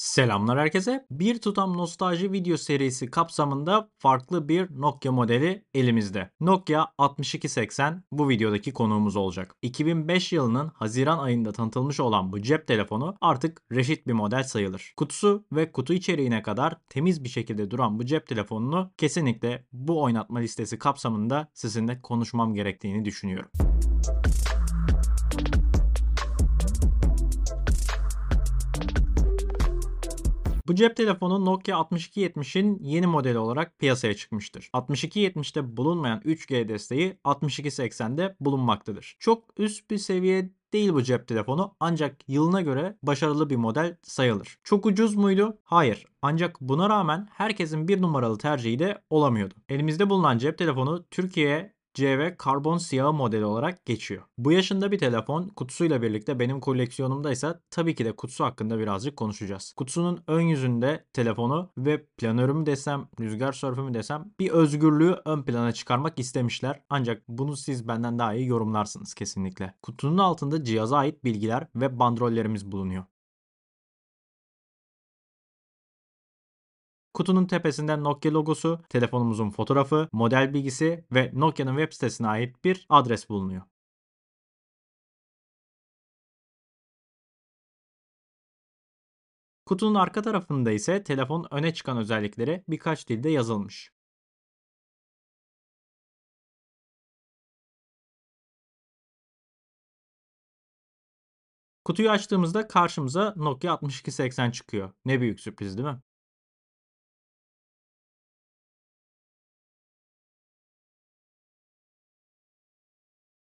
Selamlar herkese. Bir tutam nostalji video serisi kapsamında farklı bir Nokia modeli elimizde. Nokia 6280 bu videodaki konuğumuz olacak. 2005 yılının Haziran ayında tanıtılmış olan bu cep telefonu artık reşit bir model sayılır. Kutusu ve kutu içeriğine kadar temiz bir şekilde duran bu cep telefonunu kesinlikle bu oynatma listesi kapsamında sizinle konuşmam gerektiğini düşünüyorum. Bu cep telefonu Nokia 6270'in yeni modeli olarak piyasaya çıkmıştır. 6270'te bulunmayan 3G desteği 6280'de bulunmaktadır. Çok üst bir seviye değil bu cep telefonu ancak yılına göre başarılı bir model sayılır. Çok ucuz muydu? Hayır. Ancak buna rağmen herkesin bir numaralı tercihi de olamıyordu. Elimizde bulunan cep telefonu Türkiye'ye CV karbon siyahı modeli olarak geçiyor. Bu yaşında bir telefon kutusuyla birlikte benim koleksiyonumda ise tabii ki de kutusu hakkında birazcık konuşacağız. Kutusunun ön yüzünde telefonu ve planörümü desem, rüzgar sörfü desem bir özgürlüğü ön plana çıkarmak istemişler. Ancak bunu siz benden daha iyi yorumlarsınız kesinlikle. Kutunun altında cihaza ait bilgiler ve bandrollerimiz bulunuyor. Kutunun tepesinden Nokia logosu, telefonumuzun fotoğrafı, model bilgisi ve Nokia'nın web sitesine ait bir adres bulunuyor. Kutunun arka tarafında ise telefon öne çıkan özellikleri birkaç dilde yazılmış. Kutuyu açtığımızda karşımıza Nokia 6280 çıkıyor. Ne büyük sürpriz değil mi?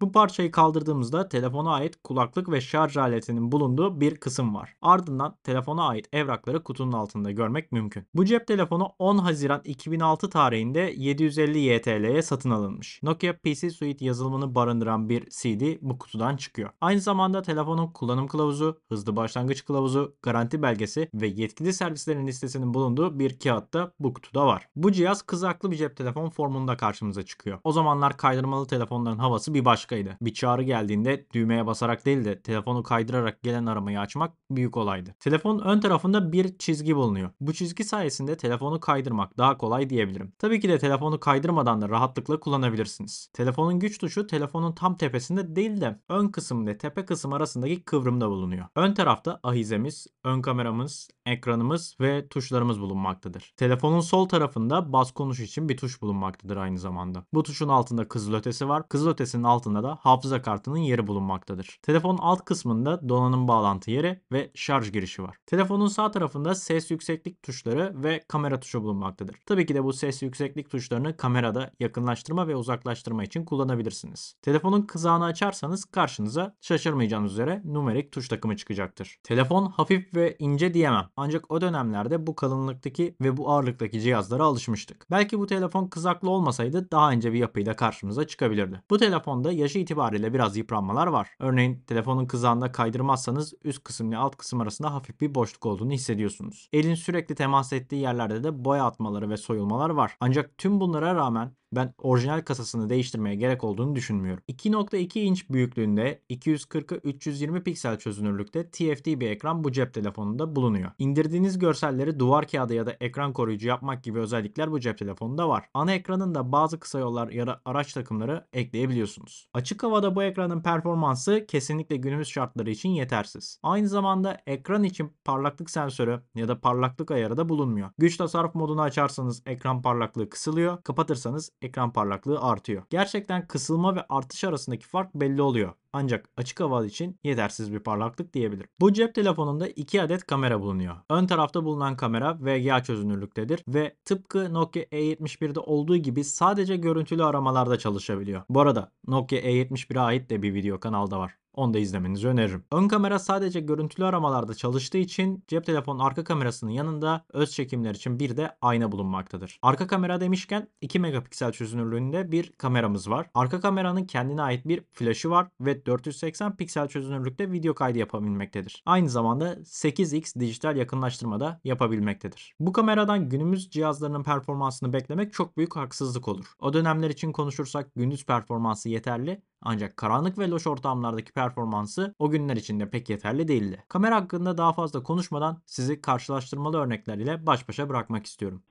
Bu parçayı kaldırdığımızda telefona ait kulaklık ve şarj aletinin bulunduğu bir kısım var. Ardından telefona ait evrakları kutunun altında görmek mümkün. Bu cep telefonu 10 Haziran 2006 tarihinde 750 YTL'ye satın alınmış. Nokia PC Suite yazılımını barındıran bir CD bu kutudan çıkıyor. Aynı zamanda telefonun kullanım kılavuzu, hızlı başlangıç kılavuzu, garanti belgesi ve yetkili servislerin listesinin bulunduğu bir kağıt da bu kutuda var. Bu cihaz kızaklı bir cep telefon formunda karşımıza çıkıyor. O zamanlar kaydırmalı telefonların havası bir başka başkaydı. Bir çağrı geldiğinde düğmeye basarak değil de telefonu kaydırarak gelen aramayı açmak büyük olaydı. Telefonun ön tarafında bir çizgi bulunuyor. Bu çizgi sayesinde telefonu kaydırmak daha kolay diyebilirim. Tabii ki de telefonu kaydırmadan da rahatlıkla kullanabilirsiniz. Telefonun güç tuşu telefonun tam tepesinde değil de ön kısım ile tepe kısım arasındaki kıvrımda bulunuyor. Ön tarafta ahizemiz, ön kameramız, ekranımız ve tuşlarımız bulunmaktadır. Telefonun sol tarafında bas konuş için bir tuş bulunmaktadır aynı zamanda. Bu tuşun altında kızılötesi var. Kızılötesinin altında kısmında da hafıza kartının yeri bulunmaktadır. Telefonun alt kısmında donanım bağlantı yeri ve şarj girişi var. Telefonun sağ tarafında ses yükseklik tuşları ve kamera tuşu bulunmaktadır. Tabii ki de bu ses yükseklik tuşlarını kamerada yakınlaştırma ve uzaklaştırma için kullanabilirsiniz. Telefonun kızağını açarsanız karşınıza şaşırmayacağınız üzere numerik tuş takımı çıkacaktır. Telefon hafif ve ince diyemem. Ancak o dönemlerde bu kalınlıktaki ve bu ağırlıktaki cihazlara alışmıştık. Belki bu telefon kızaklı olmasaydı daha ince bir yapıyla karşımıza çıkabilirdi. Bu telefonda yaşı itibariyle biraz yıpranmalar var. Örneğin telefonun kızağında kaydırmazsanız üst kısım ile alt kısım arasında hafif bir boşluk olduğunu hissediyorsunuz. Elin sürekli temas ettiği yerlerde de boya atmaları ve soyulmalar var. Ancak tüm bunlara rağmen ben orijinal kasasını değiştirmeye gerek olduğunu düşünmüyorum. 2.2 inç büyüklüğünde 240'a 320 piksel çözünürlükte TFT bir ekran bu cep telefonunda bulunuyor. İndirdiğiniz görselleri duvar kağıdı ya da ekran koruyucu yapmak gibi özellikler bu cep telefonunda var. Ana ekranında bazı kısa yollar ya da araç takımları ekleyebiliyorsunuz. Açık havada bu ekranın performansı kesinlikle günümüz şartları için yetersiz. Aynı zamanda ekran için parlaklık sensörü ya da parlaklık ayarı da bulunmuyor. Güç tasarruf modunu açarsanız ekran parlaklığı kısılıyor, kapatırsanız ekran parlaklığı artıyor. Gerçekten kısılma ve artış arasındaki fark belli oluyor. Ancak açık hava için yetersiz bir parlaklık diyebilirim. Bu cep telefonunda 2 adet kamera bulunuyor. Ön tarafta bulunan kamera VGA çözünürlüktedir ve tıpkı Nokia E71'de olduğu gibi sadece görüntülü aramalarda çalışabiliyor. Bu arada Nokia E71'e ait de bir video kanalda var. Onu da izlemenizi öneririm. Ön kamera sadece görüntülü aramalarda çalıştığı için cep telefonun arka kamerasının yanında öz çekimler için bir de ayna bulunmaktadır. Arka kamera demişken 2 megapiksel çözünürlüğünde bir kameramız var. Arka kameranın kendine ait bir flaşı var ve 480 piksel çözünürlükte video kaydı yapabilmektedir. Aynı zamanda 8x dijital yakınlaştırma da yapabilmektedir. Bu kameradan günümüz cihazlarının performansını beklemek çok büyük haksızlık olur. O dönemler için konuşursak gündüz performansı yeterli ancak karanlık ve loş ortamlardaki performans performansı o günler içinde pek yeterli değildi. Kamera hakkında daha fazla konuşmadan sizi karşılaştırmalı örnekler ile baş başa bırakmak istiyorum.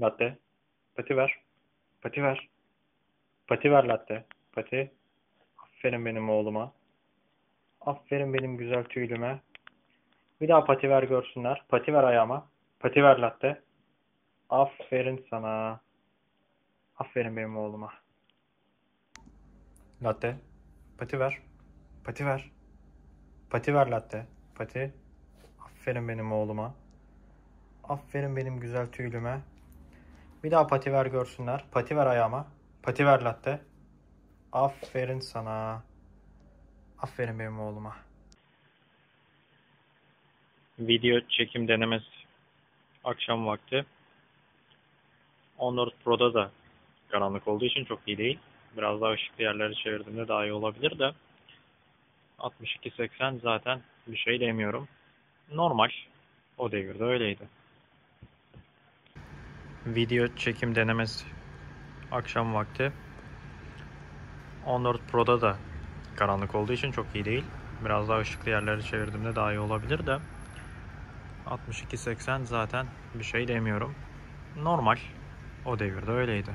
Latte. Pati ver. Pati ver. Pati ver latte. Pati. Aferin benim oğluma. Aferin benim güzel tüylüme. Bir daha pati ver görsünler. Pati ver ayağıma. Pati ver latte. Aferin sana. Aferin benim oğluma. Latte. Pati ver. Pati ver. Pati ver latte. Pati. Aferin benim oğluma. Aferin benim güzel tüylüme. Bir daha pati ver görsünler. Pati ver ayağıma. Pati ver latte. Aferin sana. Aferin benim oğluma. Video çekim denemesi akşam vakti. Onur Pro'da da karanlık olduğu için çok iyi değil. Biraz daha ışıklı yerleri çevirdiğimde daha iyi olabilir de. 62-80 zaten bir şey demiyorum. Normal. O devirde öyleydi. Video çekim denemesi akşam vakti. 14 Pro'da da karanlık olduğu için çok iyi değil. Biraz daha ışıklı yerlere çevirdiğimde daha iyi olabilir de 62-80 zaten bir şey demiyorum. Normal. O devirde öyleydi.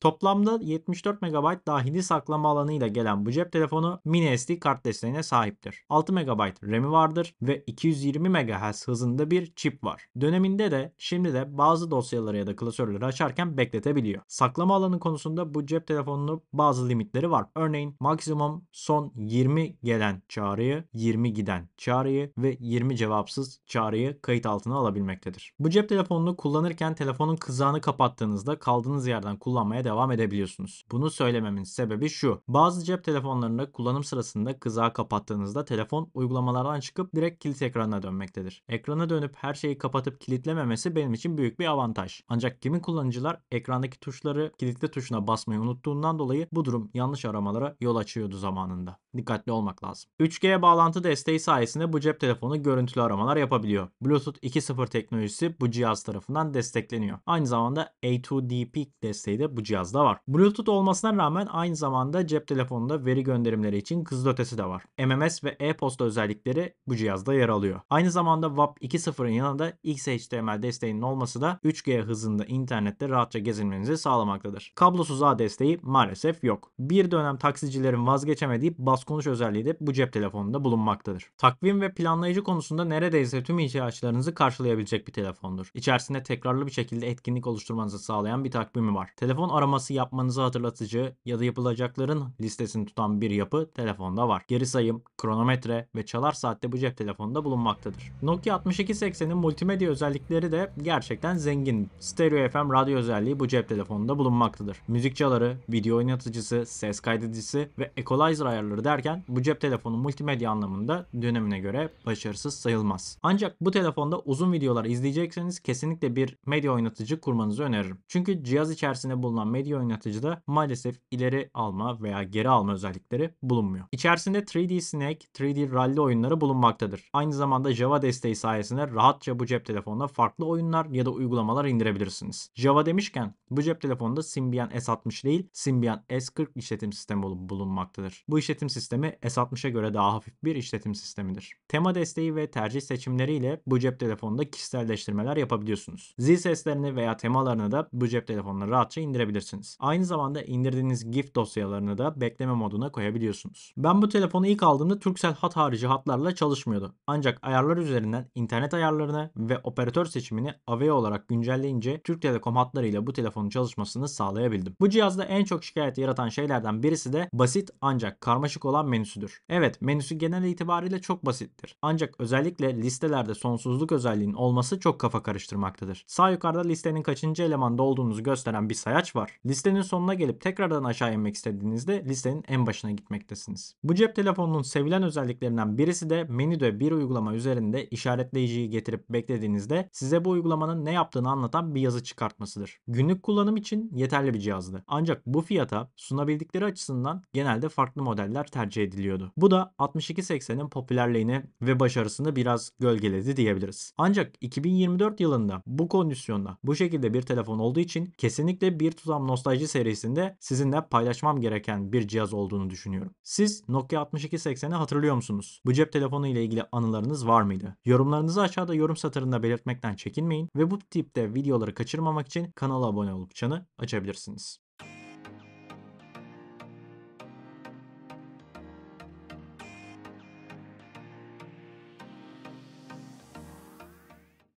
Toplamda 74 MB dahili saklama alanıyla gelen bu cep telefonu mini SD kart desteğine sahiptir. 6 MB RAM'i vardır ve 220 MHz hızında bir çip var. Döneminde de şimdi de bazı dosyaları ya da klasörleri açarken bekletebiliyor. Saklama alanı konusunda bu cep telefonunun bazı limitleri var. Örneğin maksimum son 20 gelen çağrıyı, 20 giden çağrıyı ve 20 cevapsız çağrıyı kayıt altına alabilmektedir. Bu cep telefonunu kullanırken telefonun kızağını kapattığınızda kaldığınız yerden kullanmaya devam devam edebiliyorsunuz. Bunu söylememin sebebi şu. Bazı cep telefonlarında kullanım sırasında kızağı kapattığınızda telefon uygulamalardan çıkıp direkt kilit ekranına dönmektedir. Ekrana dönüp her şeyi kapatıp kilitlememesi benim için büyük bir avantaj. Ancak kimi kullanıcılar ekrandaki tuşları kilitli tuşuna basmayı unuttuğundan dolayı bu durum yanlış aramalara yol açıyordu zamanında. Dikkatli olmak lazım. 3G bağlantı desteği sayesinde bu cep telefonu görüntülü aramalar yapabiliyor. Bluetooth 2.0 teknolojisi bu cihaz tarafından destekleniyor. Aynı zamanda A2DP desteği de bu cihaz cihazda var. Bluetooth olmasına rağmen aynı zamanda cep telefonunda veri gönderimleri için ötesi de var. MMS ve e-posta özellikleri bu cihazda yer alıyor. Aynı zamanda WAP 2.0'ın yanında XHTML desteğinin olması da 3G hızında internette rahatça gezinmenizi sağlamaktadır. Kablosuz ağ desteği maalesef yok. Bir dönem taksicilerin vazgeçemediği bas konuş özelliği de bu cep telefonunda bulunmaktadır. Takvim ve planlayıcı konusunda neredeyse tüm ihtiyaçlarınızı karşılayabilecek bir telefondur. İçerisinde tekrarlı bir şekilde etkinlik oluşturmanızı sağlayan bir takvimi var. Telefon arama araması yapmanızı hatırlatıcı ya da yapılacakların listesini tutan bir yapı telefonda var. Geri sayım, kronometre ve çalar saatte bu cep telefonda bulunmaktadır. Nokia 6280'in multimedya özellikleri de gerçekten zengin. Stereo FM radyo özelliği bu cep telefonunda bulunmaktadır. Müzik çaları, video oynatıcısı, ses kaydedicisi ve equalizer ayarları derken bu cep telefonu multimedya anlamında dönemine göre başarısız sayılmaz. Ancak bu telefonda uzun videolar izleyecekseniz kesinlikle bir medya oynatıcı kurmanızı öneririm. Çünkü cihaz içerisinde bulunan medya medya oynatıcıda maalesef ileri alma veya geri alma özellikleri bulunmuyor. İçerisinde 3D Snake, 3D Rally oyunları bulunmaktadır. Aynı zamanda Java desteği sayesinde rahatça bu cep telefonuna farklı oyunlar ya da uygulamalar indirebilirsiniz. Java demişken bu cep telefonunda Symbian S60 değil Symbian S40 işletim sistemi bulunmaktadır. Bu işletim sistemi S60'a göre daha hafif bir işletim sistemidir. Tema desteği ve tercih seçimleriyle bu cep telefonunda kişiselleştirmeler yapabiliyorsunuz. Zil seslerini veya temalarını da bu cep telefonuna rahatça indirebilirsiniz kullanabilirsiniz. Aynı zamanda indirdiğiniz GIF dosyalarını da bekleme moduna koyabiliyorsunuz. Ben bu telefonu ilk aldığımda Turkcell hat harici hatlarla çalışmıyordu. Ancak ayarlar üzerinden internet ayarlarını ve operatör seçimini AVE olarak güncelleyince Türk Telekom hatlarıyla bu telefonun çalışmasını sağlayabildim. Bu cihazda en çok şikayet yaratan şeylerden birisi de basit ancak karmaşık olan menüsüdür. Evet menüsü genel itibariyle çok basittir. Ancak özellikle listelerde sonsuzluk özelliğinin olması çok kafa karıştırmaktadır. Sağ yukarıda listenin kaçıncı elemanda olduğunuzu gösteren bir sayaç var. Listenin sonuna gelip tekrardan aşağı inmek istediğinizde listenin en başına gitmektesiniz. Bu cep telefonunun sevilen özelliklerinden birisi de menüde bir uygulama üzerinde işaretleyiciyi getirip beklediğinizde size bu uygulamanın ne yaptığını anlatan bir yazı çıkartmasıdır. Günlük kullanım için yeterli bir cihazdı. Ancak bu fiyata sunabildikleri açısından genelde farklı modeller tercih ediliyordu. Bu da 6280'in popülerliğini ve başarısını biraz gölgeledi diyebiliriz. Ancak 2024 yılında bu kondisyonda bu şekilde bir telefon olduğu için kesinlikle bir tuzak Sağlam Nostalji serisinde sizinle paylaşmam gereken bir cihaz olduğunu düşünüyorum. Siz Nokia 6280'i hatırlıyor musunuz? Bu cep telefonu ile ilgili anılarınız var mıydı? Yorumlarınızı aşağıda yorum satırında belirtmekten çekinmeyin ve bu tipte videoları kaçırmamak için kanala abone olup çanı açabilirsiniz.